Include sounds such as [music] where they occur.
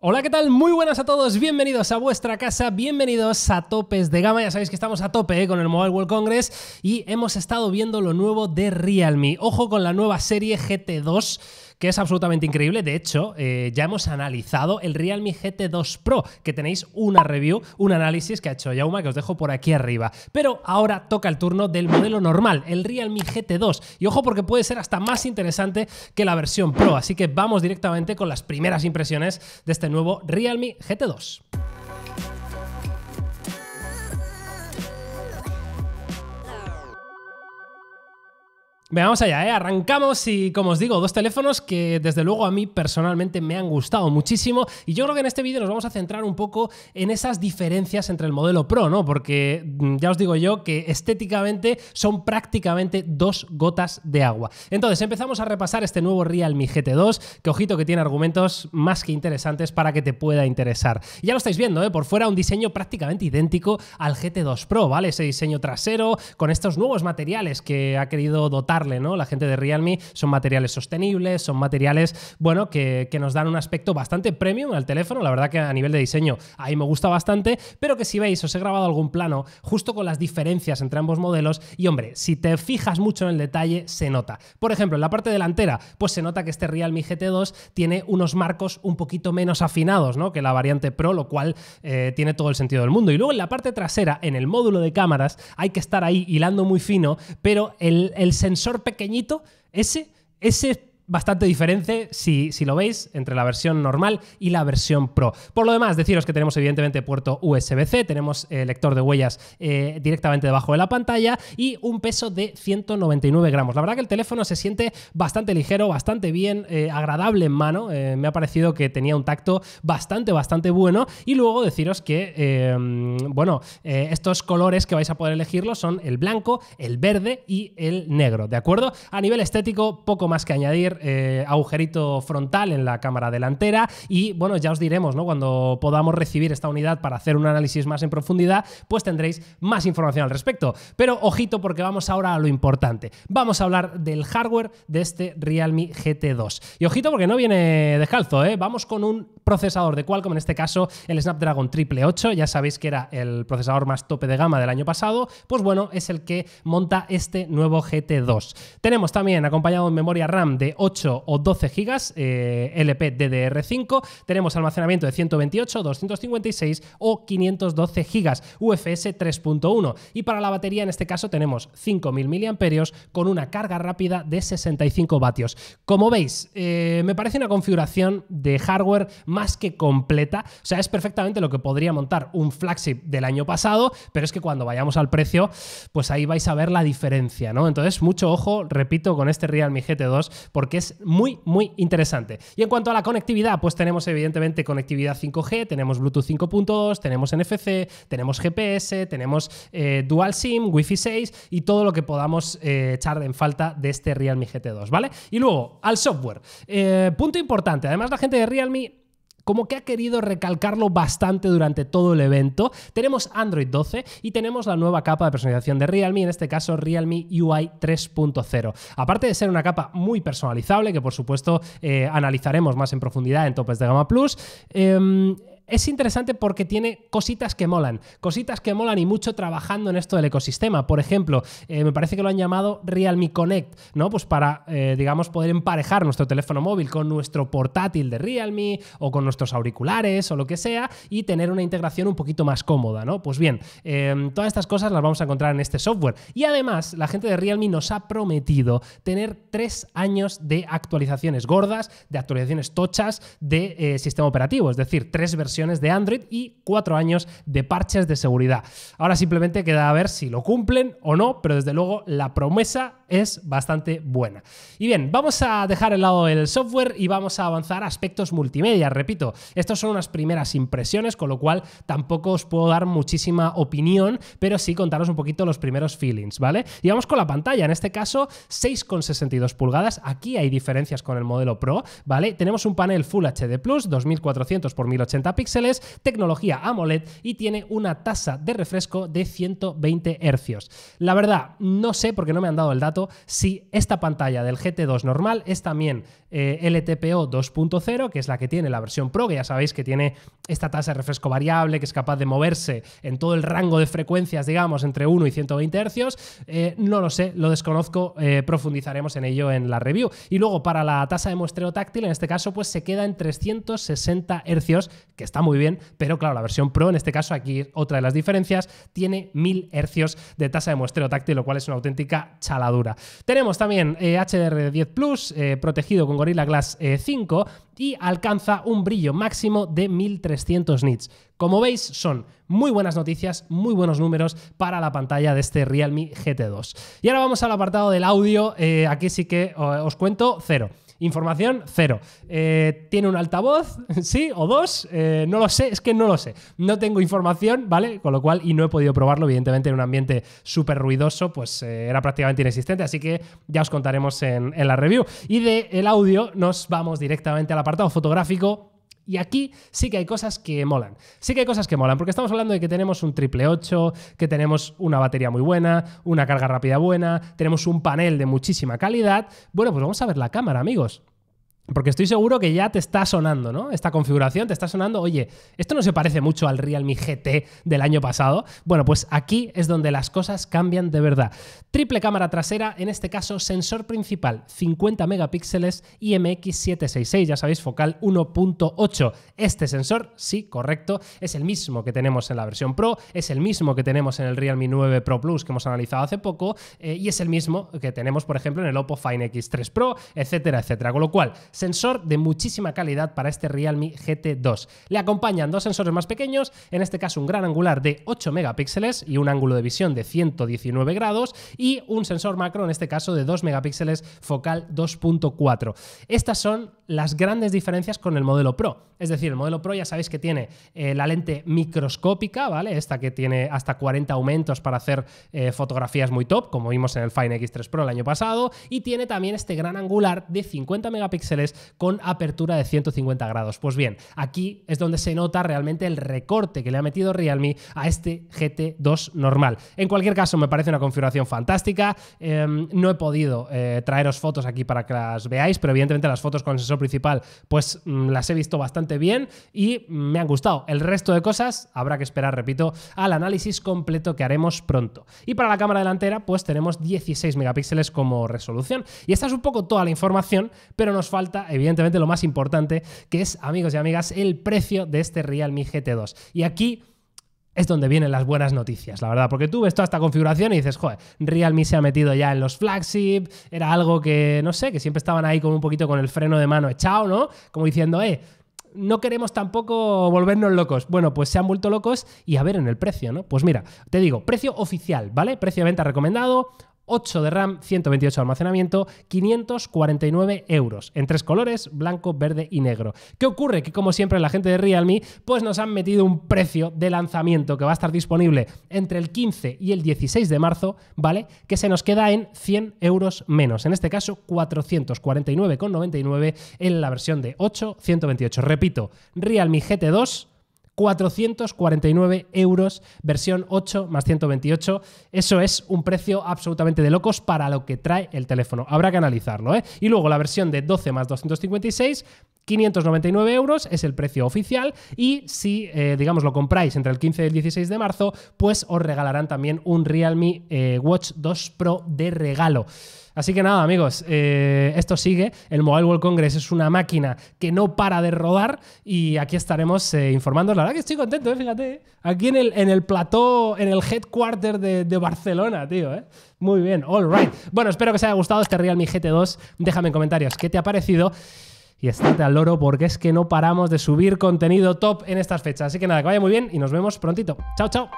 Hola, ¿qué tal? Muy buenas a todos, bienvenidos a vuestra casa, bienvenidos a Topes de Gama, ya sabéis que estamos a tope eh, con el Mobile World Congress y hemos estado viendo lo nuevo de Realme. Ojo con la nueva serie GT2 que es absolutamente increíble. De hecho, eh, ya hemos analizado el Realme GT2 Pro, que tenéis una review, un análisis que ha hecho Yauma, que os dejo por aquí arriba. Pero ahora toca el turno del modelo normal, el Realme GT2. Y ojo porque puede ser hasta más interesante que la versión Pro. Así que vamos directamente con las primeras impresiones de este nuevo Realme GT2. Vamos allá, ¿eh? arrancamos y como os digo, dos teléfonos que desde luego a mí personalmente me han gustado muchísimo y yo creo que en este vídeo nos vamos a centrar un poco en esas diferencias entre el modelo Pro, ¿no? Porque mm, ya os digo yo que estéticamente son prácticamente dos gotas de agua. Entonces empezamos a repasar este nuevo Realme GT2, que ojito que tiene argumentos más que interesantes para que te pueda interesar. ya lo estáis viendo, ¿eh? por fuera un diseño prácticamente idéntico al GT2 Pro, ¿vale? Ese diseño trasero con estos nuevos materiales que ha querido dotar la gente de Realme son materiales sostenibles, son materiales, bueno, que, nos dan un aspecto bastante premium al teléfono, la verdad que a nivel de diseño ahí me gusta bastante, pero que si veis, os he grabado algún plano justo con las diferencias entre ambos modelos y hombre, si te fijas mucho en el detalle, se nota. Por ejemplo, en la parte delantera, pues se nota que este Realme GT2 tiene unos marcos un poquito menos afinados, ¿no? Que la variante Pro, lo cual eh, tiene todo el sentido del mundo. Y luego en la parte trasera, en el módulo de cámaras, hay que estar ahí hilando muy fino, pero el sensor pequeñito, ese, ese bastante diferente, si, si lo veis, entre la versión normal y la versión Pro. Por lo demás, deciros que tenemos evidentemente puerto USB-C, tenemos eh, lector de huellas eh, directamente debajo de la pantalla y un peso de 199 gramos. La verdad que el teléfono se siente bastante ligero, bastante bien, eh, agradable en mano. me ha parecido que tenía un tacto bastante, bastante bueno. Y luego deciros que, em, bueno, estos colores que vais a poder elegirlo son el blanco, el verde y el negro, ¿de acuerdo? A nivel estético, poco más que añadir. Eh, agujerito frontal en la cámara delantera y bueno, ya os diremos, ¿no? Cuando podamos recibir esta unidad para hacer un análisis más en profundidad, pues tendréis más información al respecto. Pero ojito porque vamos ahora a lo importante. Vamos a hablar del hardware de este Realme GT2. Y ojito porque no viene descalzo, ¿eh? Vamos con un procesador de Qualcomm, en este caso el Snapdragon 888, ya sabéis que era el procesador más tope de gama del año pasado, pues bueno, es el que monta este nuevo GT2. Tenemos también acompañado en memoria RAM de 8 o 12 GB LP DDR5. Tenemos almacenamiento de 128, 256 o 512 GB UFS 3.1. Y para la batería en este caso tenemos 5.000 mAh con una carga rápida de 65 vatios. Como veis, eh, me parece una configuración de hardware más que completa. O sea, es perfectamente lo que podría montar un flagship del año pasado, pero es que cuando vayamos al precio, pues ahí vais a ver la diferencia, ¿no? Entonces, mucho ojo, repito, con este Realme GT2, porque es muy, muy interesante. Y en cuanto a la conectividad, pues tenemos evidentemente conectividad 5G, tenemos Bluetooth 5.2, tenemos NFC, tenemos GPS, tenemos eh, Dual SIM, Wi-Fi 6 y todo lo que podamos eh, echar en falta de este Realme GT2, ¿vale? Y luego, al software. Eh, punto importante, además la gente de Realme como que ha querido recalcarlo bastante durante todo el evento. Tenemos Android 12 y tenemos la nueva capa de personalización de Realme, en este caso Realme UI 3.0. Aparte de ser una capa muy personalizable, que por supuesto eh, analizaremos más en profundidad en Topes de Gama Plus, em, es interesante porque tiene cositas que molan, cositas que molan y mucho trabajando en esto del ecosistema. Por ejemplo, eh, me parece que lo han llamado Realme Connect, ¿no? Pues para, eh, digamos, poder emparejar nuestro teléfono móvil con nuestro portátil de Realme o con nuestros auriculares o lo que sea y tener una integración un poquito más cómoda, ¿no? Pues bien, em, todas estas cosas las vamos a encontrar en este software. Y además, la gente de Realme nos ha prometido tener tres años de actualizaciones gordas, de actualizaciones tochas de eh, sistema operativo, es decir, tres versiones de Android y cuatro años de parches de seguridad. Ahora simplemente queda a ver si lo cumplen o no, pero desde luego la promesa es bastante buena. Y bien, vamos a dejar el lado del software y vamos a avanzar a aspectos multimedia. Repito, estas son unas primeras impresiones, con lo cual tampoco os puedo dar muchísima opinión, pero sí contaros un poquito los primeros feelings, ¿vale? Y vamos con la pantalla, en este caso 6,62 pulgadas. Aquí hay diferencias con el modelo Pro, ¿vale? Tenemos un panel Full HD Plus, 2400 x 1080 píxeles, tecnología AMOLED y tiene una tasa de refresco de 120 Hz. La verdad, no sé por qué no me han dado el dato si esta pantalla del GT2 normal es también eh, LTPO 2.0, que es la que tiene la versión Pro, que ya sabéis que tiene esta tasa de refresco variable, que es capaz de moverse en todo el rango de frecuencias, digamos, entre 1 y 120 Hz. Eh, no lo sé, lo desconozco, eh, profundizaremos en ello en la review. Y luego para la tasa de muestreo táctil, en este caso, pues se queda en 360 Hz, que está muy bien, pero claro, la versión Pro, en este caso aquí otra de las diferencias, tiene 1000 Hz de tasa de muestreo táctil, lo cual es una auténtica chaladura. Tenemos también HDR10 eh, Plus, eh, protegido con Gorilla Glass 5 eh, y alcanza un brillo máximo de 1300 nits. Como veis, son muy buenas noticias, muy buenos números para la pantalla de este Realme GT2. Y ahora vamos al apartado del audio, aquí sí que os cuento cero. Información cero. Eh, ¿Tiene un altavoz? [laughs] ¿Sí? ¿O dos? Eh, no lo sé, es que no lo sé. No tengo información, ¿vale? Con lo cual, y no he podido probarlo, evidentemente, en un ambiente súper ruidoso, pues eh, era prácticamente inexistente. Así que ya os contaremos en, la review. Y del el audio nos vamos directamente al apartado fotográfico y aquí sí que hay cosas que molan. Sí que hay cosas que molan, porque estamos hablando de que tenemos un triple 8, que tenemos una batería muy buena, una carga rápida buena, tenemos un panel de muchísima calidad. Bueno, pues vamos a ver la cámara, amigos. Porque estoy seguro que ya te está sonando, ¿no? Esta configuración te está sonando, oye, esto no se parece mucho al Realme GT del año pasado. Bueno, pues aquí es donde las cosas cambian de verdad. Triple cámara trasera, en este caso sensor principal 50 megapíxeles IMX766, ya sabéis, focal 1.8. Este sensor, sí, correcto, es el mismo que tenemos en la versión Pro, es el mismo que tenemos en el Realme 9 Pro Plus que hemos analizado hace poco eh, y es el mismo que tenemos, por ejemplo, en el Oppo Fine X3 Pro, etcétera, etcétera. Con lo cual, sensor de muchísima calidad para este Realme GT2. Le acompañan dos sensores más pequeños, en este caso un gran angular de 8 megapíxeles y un ángulo de visión de 119 grados y un sensor macro, en este caso de 2 megapíxeles focal 2.4. Estas son las grandes diferencias con el modelo Pro. Es decir, el modelo Pro ya sabéis que tiene eh, la lente microscópica, ¿vale? Esta que tiene hasta 40 aumentos para hacer eh, fotografías muy top, como vimos en el Fine X3 Pro el año pasado, y tiene también este gran angular de 50 megapíxeles con apertura de 150 grados. Pues bien, aquí es donde se nota realmente el recorte que le ha metido Realme a este GT2 normal. En cualquier caso, me parece una configuración fantástica. Em, no he podido eh, traeros fotos aquí para que las veáis, pero evidentemente las fotos con el sensor principal pues mm, las he visto bastante bien y me han gustado. El resto de cosas habrá que esperar, repito, al análisis completo que haremos pronto. Y para la cámara delantera pues tenemos 16 megapíxeles como resolución. Y esta es un poco toda la información, pero nos falta evidentemente, lo más importante, que es, amigos y amigas, el precio de este Realme GT2. Y aquí es donde vienen las buenas noticias, la verdad, porque tú ves toda esta configuración y dices, joder, Realme se ha metido ya en los flagship, era algo que, no sé, que siempre estaban ahí como un poquito con el freno de mano echado, ¿no? Como diciendo, eh, no queremos tampoco volvernos locos. Bueno, pues se han vuelto locos y a ver en el precio, ¿no? Pues mira, te digo, precio oficial, ¿vale? Precio de venta recomendado, 8 de RAM, 128 de almacenamiento, 549 euros, en tres colores, blanco, verde y negro. ¿Qué ocurre? Que como siempre la gente de Realme, pues nos han metido un precio de lanzamiento que va a estar disponible entre el 15 y el 16 de marzo, ¿vale? Que se nos queda en 100 euros menos, en este caso 449,99 en la versión de 8, 128. Repito, Realme GT2 449 euros, versión 8 más 128. Eso es un precio absolutamente de locos para lo que trae el teléfono. Habrá que analizarlo. ¿eh? Y luego la versión de 12 más 256, 599 euros es el precio oficial y si, eh, digamos, lo compráis entre el 15 y el 16 de marzo, pues os regalarán también un Realme eh, Watch 2 Pro de regalo. Así que nada, amigos, eh, esto sigue. El Mobile World Congress es una máquina que no para de rodar y aquí estaremos eh, La verdad que estoy contento, fíjate. Aquí en el, en el plató, en el headquarter de, Barcelona, tío. Muy bien, all right. Bueno, espero que os haya gustado este Realme GT2. Déjame en comentarios qué te ha parecido y estate al loro porque es que no paramos de subir contenido top en estas fechas. Así que nada, que vaya muy bien y nos vemos prontito. Chao, chao.